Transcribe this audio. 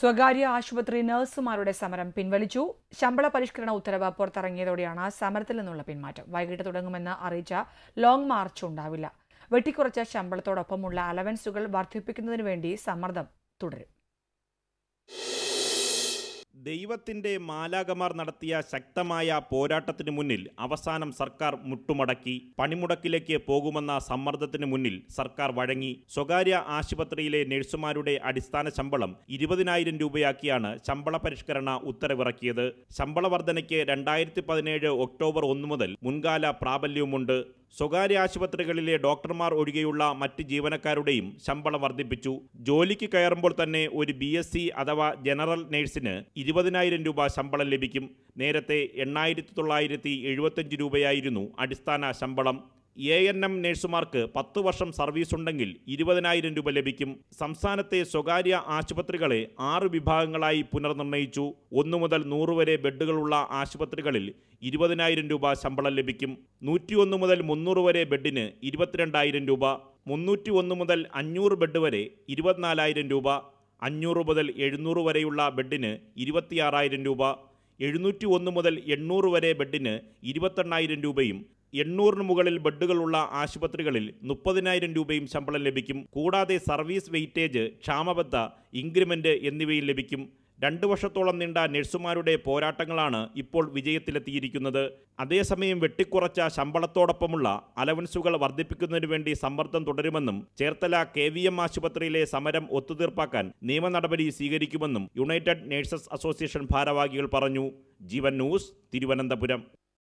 സ്വകാര്യ ആശുപത്രി നഴ്സുമാരുടെ സമരം പിൻവലിച്ചു ശമ്പള പരിഷ്കരണ ഉത്തരവ് പുറത്തിറങ്ങിയതോടെയാണ് സമരത്തിൽ നിന്നുള്ള പിന്മാറ്റം വൈകിട്ട് തുടങ്ങുമെന്ന് അറിയിച്ച ലോങ് മാർച്ച് ഉണ്ടാവില്ല വെട്ടിക്കുറച്ച ശമ്പളത്തോടൊപ്പമുള്ള അലവൻസുകൾ വർദ്ധിപ്പിക്കുന്നതിനു വേണ്ടി സമ്മർദ്ദം തുടരും ദൈവത്തിൻ്റെ മാലാകമാർ നടത്തിയ ശക്തമായ പോരാട്ടത്തിന് മുന്നിൽ അവസാനം സർക്കാർ മുട്ടുമടക്കി പണിമുടക്കിലേക്ക് പോകുമെന്ന സമ്മർദ്ദത്തിന് മുന്നിൽ സർക്കാർ വഴങ്ങി സ്വകാര്യ ആശുപത്രിയിലെ നഴ്സുമാരുടെ അടിസ്ഥാന ശമ്പളം ഇരുപതിനായിരം രൂപയാക്കിയാണ് ശമ്പള പരിഷ്കരണ ഉത്തരവിറക്കിയത് ശമ്പള വർധനയ്ക്ക് രണ്ടായിരത്തി പതിനേഴ് ഒക്ടോബർ ഒന്ന് മുതൽ മുൻകാല പ്രാബല്യവുമുണ്ട് സ്വകാര്യ ആശുപത്രികളിലെ ഡോക്ടർമാർ ഒഴികെയുള്ള മറ്റ് ജീവനക്കാരുടെയും ശമ്പളം വർദ്ധിപ്പിച്ചു ജോലിക്ക് കയറുമ്പോൾ തന്നെ ഒരു ബി എസ് സി അഥവാ ജനറൽ നേഴ്സിന് ഇരുപതിനായിരം രൂപ ശമ്പളം ലഭിക്കും നേരത്തെ എണ്ണായിരത്തി തൊള്ളായിരത്തി എഴുപത്തഞ്ച് രൂപയായിരുന്നു അടിസ്ഥാന ശമ്പളം എ എൻ എം നഴ്സുമാർക്ക് പത്ത് വർഷം സർവീസ് ഉണ്ടെങ്കിൽ ഇരുപതിനായിരം രൂപ ലഭിക്കും സംസ്ഥാനത്തെ സ്വകാര്യ ആശുപത്രികളെ ആറ് വിഭാഗങ്ങളായി പുനർനിർണയിച്ചു ഒന്നു മുതൽ നൂറ് വരെ ബെഡുകളുള്ള ആശുപത്രികളിൽ ഇരുപതിനായിരം രൂപ ശമ്പളം ലഭിക്കും നൂറ്റിയൊന്ന് മുതൽ മുന്നൂറ് വരെ ബെഡിന് ഇരുപത്തിരണ്ടായിരം രൂപ മുന്നൂറ്റി ഒന്ന് മുതൽ അഞ്ഞൂറ് ബെഡ് വരെ ഇരുപത്തിനാലായിരം രൂപ അഞ്ഞൂറ് മുതൽ എഴുന്നൂറ് വരെയുള്ള ബെഡിന് ഇരുപത്തിയാറായിരം രൂപ എഴുന്നൂറ്റി ഒന്ന് മുതൽ എണ്ണൂറ് വരെ ബെഡിന് ഇരുപത്തെണ്ണായിരം രൂപയും എണ്ണൂറിന് മുകളിൽ ബെഡുകളുള്ള ആശുപത്രികളിൽ മുപ്പതിനായിരം രൂപയും ശമ്പളം ലഭിക്കും കൂടാതെ സർവീസ് വെയിറ്റേജ് ക്ഷാമബദ്ധ ഇൻക്രിമെൻ്റ് എന്നിവയും ലഭിക്കും രണ്ടു വർഷത്തോളം നീണ്ട നഴ്സുമാരുടെ പോരാട്ടങ്ങളാണ് ഇപ്പോൾ വിജയത്തിലെത്തിയിരിക്കുന്നത് അതേസമയം വെട്ടിക്കുറച്ച ശമ്പളത്തോടൊപ്പമുള്ള അലവൻസുകൾ വർദ്ധിപ്പിക്കുന്നതിനു വേണ്ടി സമ്മർദ്ദം തുടരുമെന്നും ചേർത്തല കെ വി എം ആശുപത്രിയിലെ സമരം ഒത്തുതീർപ്പാക്കാൻ നിയമ നടപടി സ്വീകരിക്കുമെന്നും യുണൈറ്റഡ് നഴ്സസ് അസോസിയേഷൻ ഭാരവാഹികൾ പറഞ്ഞു ജീവൻ ന്യൂസ് തിരുവനന്തപുരം